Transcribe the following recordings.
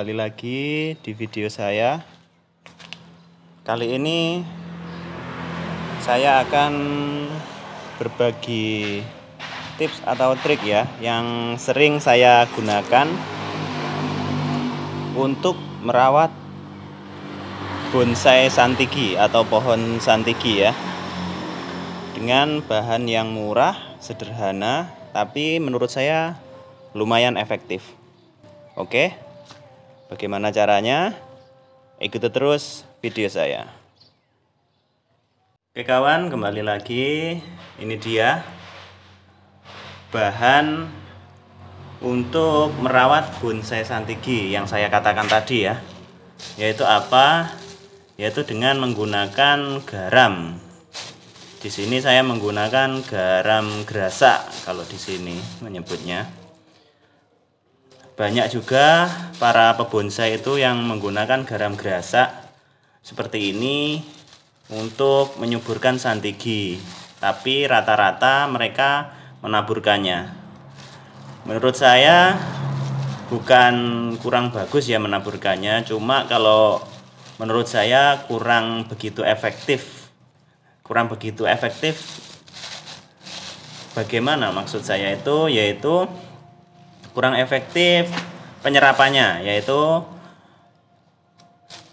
kembali lagi di video saya Kali ini saya akan berbagi tips atau trik ya Yang sering saya gunakan untuk merawat bonsai santigi atau pohon santigi ya Dengan bahan yang murah, sederhana, tapi menurut saya lumayan efektif Oke Bagaimana caranya? Ikuti terus video saya. Oke kawan, kembali lagi. Ini dia bahan untuk merawat bonsai santigi yang saya katakan tadi ya. Yaitu apa? Yaitu dengan menggunakan garam. Di sini saya menggunakan garam gerasa kalau di sini menyebutnya. Banyak juga para pebonsai itu yang menggunakan garam gerasa seperti ini untuk menyuburkan santigi. Tapi rata-rata mereka menaburkannya. Menurut saya bukan kurang bagus ya menaburkannya, cuma kalau menurut saya kurang begitu efektif. Kurang begitu efektif. Bagaimana maksud saya itu yaitu kurang efektif penyerapannya yaitu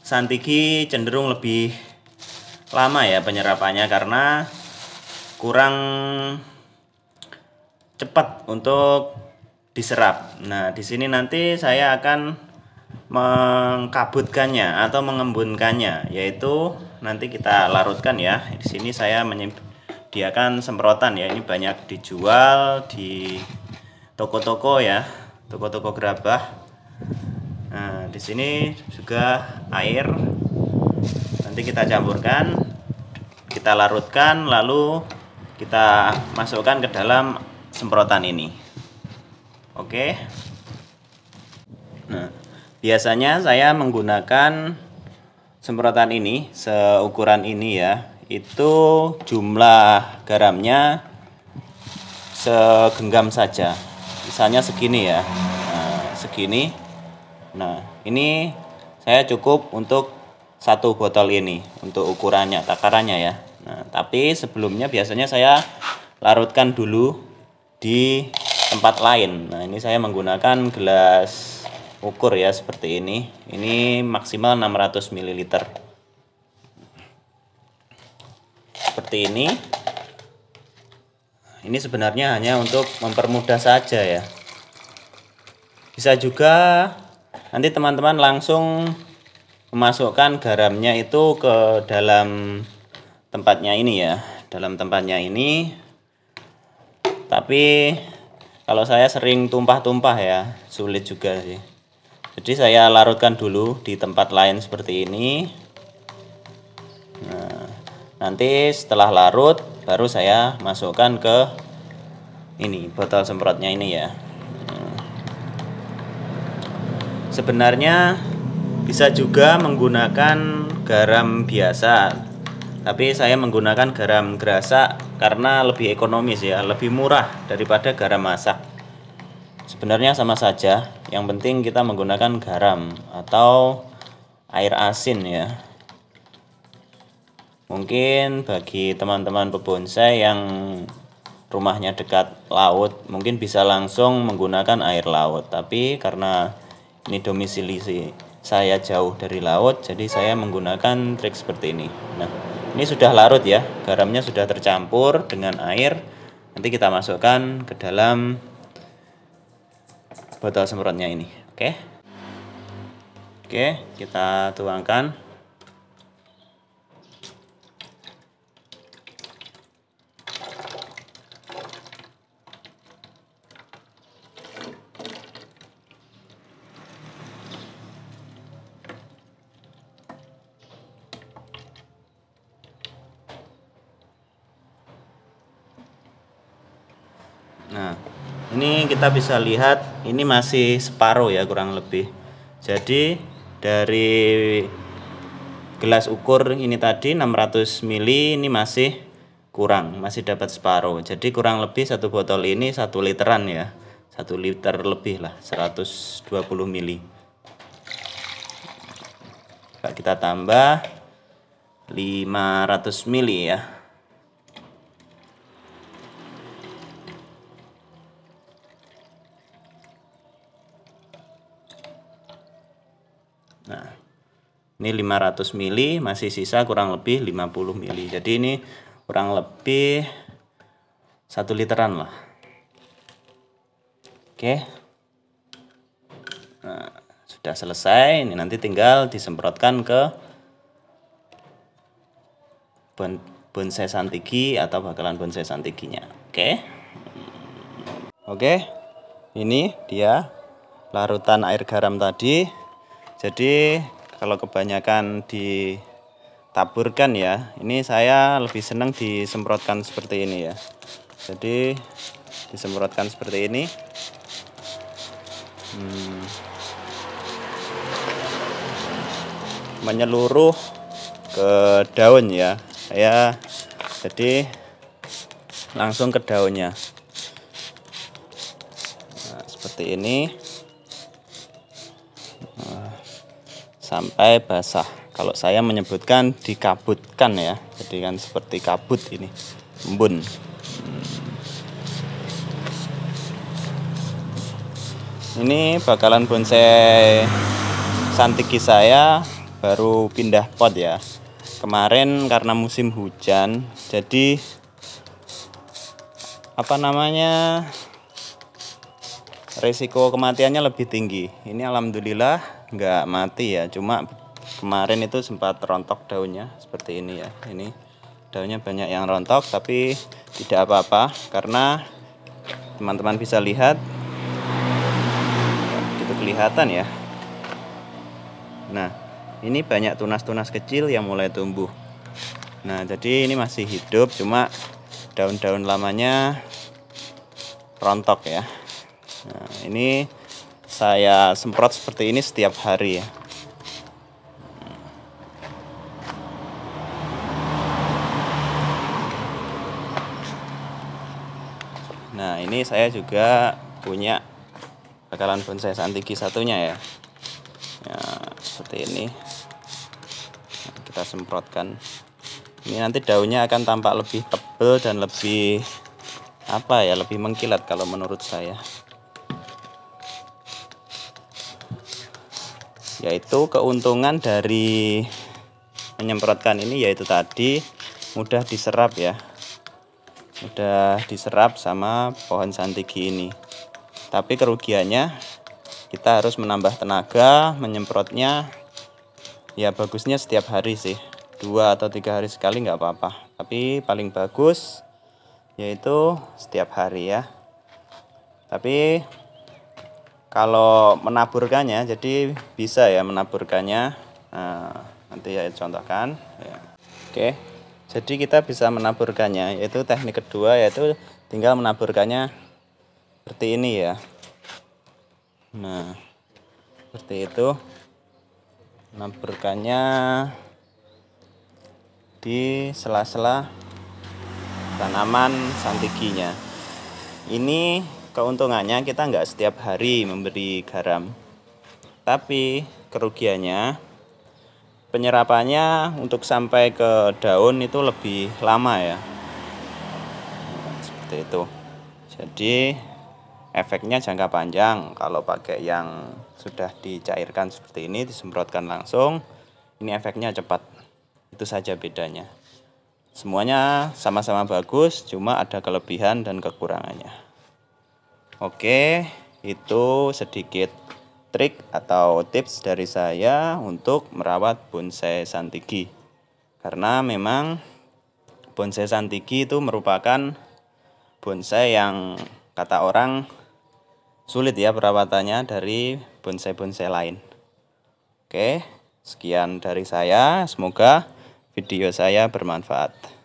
santigi cenderung lebih lama ya penyerapannya karena kurang cepat untuk diserap. Nah, di sini nanti saya akan mengkabutkannya atau mengembunkannya yaitu nanti kita larutkan ya di sini saya menyediakan semprotan ya ini banyak dijual di toko-toko ya toko-toko gerabah nah di sini juga air nanti kita campurkan kita larutkan lalu kita masukkan ke dalam semprotan ini oke nah biasanya saya menggunakan semprotan ini seukuran ini ya itu jumlah garamnya segenggam saja Misalnya segini ya nah, segini nah ini saya cukup untuk satu botol ini untuk ukurannya takarannya ya nah, tapi sebelumnya biasanya saya larutkan dulu di tempat lain nah ini saya menggunakan gelas ukur ya seperti ini ini maksimal 600 ml seperti ini ini sebenarnya hanya untuk mempermudah saja ya bisa juga nanti teman-teman langsung memasukkan garamnya itu ke dalam tempatnya ini ya dalam tempatnya ini tapi kalau saya sering tumpah-tumpah ya sulit juga sih jadi saya larutkan dulu di tempat lain seperti ini nah, nanti setelah larut baru saya masukkan ke ini botol semprotnya ini ya sebenarnya bisa juga menggunakan garam biasa tapi saya menggunakan garam gerasa karena lebih ekonomis ya lebih murah daripada garam masak sebenarnya sama saja yang penting kita menggunakan garam atau air asin ya mungkin bagi teman-teman pebonsai yang rumahnya dekat laut mungkin bisa langsung menggunakan air laut tapi karena ini domisili saya jauh dari laut jadi saya menggunakan trik seperti ini nah ini sudah larut ya garamnya sudah tercampur dengan air nanti kita masukkan ke dalam botol semprotnya ini oke okay? oke okay, kita tuangkan Nah, ini kita bisa lihat ini masih separuh ya kurang lebih. Jadi dari gelas ukur ini tadi 600 ml ini masih kurang, masih dapat separuh. Jadi kurang lebih satu botol ini satu literan ya. satu liter lebih lah, 120 ml. Kita tambah 500 ml ya. ini 500 mili masih sisa kurang lebih 50 mili jadi ini kurang lebih satu literan lah oke nah, sudah selesai ini nanti tinggal disemprotkan ke bonsai santigi atau bakalan bonsai santiginya oke oke ini dia larutan air garam tadi jadi kalau kebanyakan ditaburkan ya ini saya lebih senang disemprotkan seperti ini ya jadi disemprotkan seperti ini hmm. menyeluruh ke daun ya Ya, jadi langsung ke daunnya nah, seperti ini sampai basah. Kalau saya menyebutkan dikabutkan ya, jadi kan seperti kabut ini, embun. Ini bakalan bonsai santiki saya baru pindah pot ya. Kemarin karena musim hujan, jadi apa namanya resiko kematiannya lebih tinggi. Ini alhamdulillah nggak mati ya cuma kemarin itu sempat rontok daunnya seperti ini ya ini daunnya banyak yang rontok tapi tidak apa-apa karena teman-teman bisa lihat itu kelihatan ya nah ini banyak tunas-tunas kecil yang mulai tumbuh nah jadi ini masih hidup cuma daun-daun lamanya rontok ya nah ini saya semprot seperti ini setiap hari ya Nah ini saya juga punya bakalan bonsai santigi satunya ya. ya seperti ini nah, kita semprotkan. Ini nanti daunnya akan tampak lebih tebal dan lebih apa ya lebih mengkilat kalau menurut saya. yaitu keuntungan dari menyemprotkan ini yaitu tadi mudah diserap ya mudah diserap sama pohon santigi ini tapi kerugiannya kita harus menambah tenaga menyemprotnya ya bagusnya setiap hari sih dua atau tiga hari sekali nggak apa-apa tapi paling bagus yaitu setiap hari ya tapi kalau menaburkannya jadi bisa ya menaburkannya nah, nanti ya contohkan ya. oke jadi kita bisa menaburkannya yaitu teknik kedua yaitu tinggal menaburkannya seperti ini ya nah seperti itu menaburkannya di sela-sela tanaman santiginya ini keuntungannya kita nggak setiap hari memberi garam tapi kerugiannya penyerapannya untuk sampai ke daun itu lebih lama ya seperti itu jadi efeknya jangka panjang kalau pakai yang sudah dicairkan seperti ini disemprotkan langsung ini efeknya cepat itu saja bedanya semuanya sama-sama bagus cuma ada kelebihan dan kekurangannya Oke, itu sedikit trik atau tips dari saya untuk merawat bonsai santigi. Karena memang bonsai santigi itu merupakan bonsai yang kata orang sulit ya perawatannya dari bonsai-bonsai lain. Oke, sekian dari saya. Semoga video saya bermanfaat.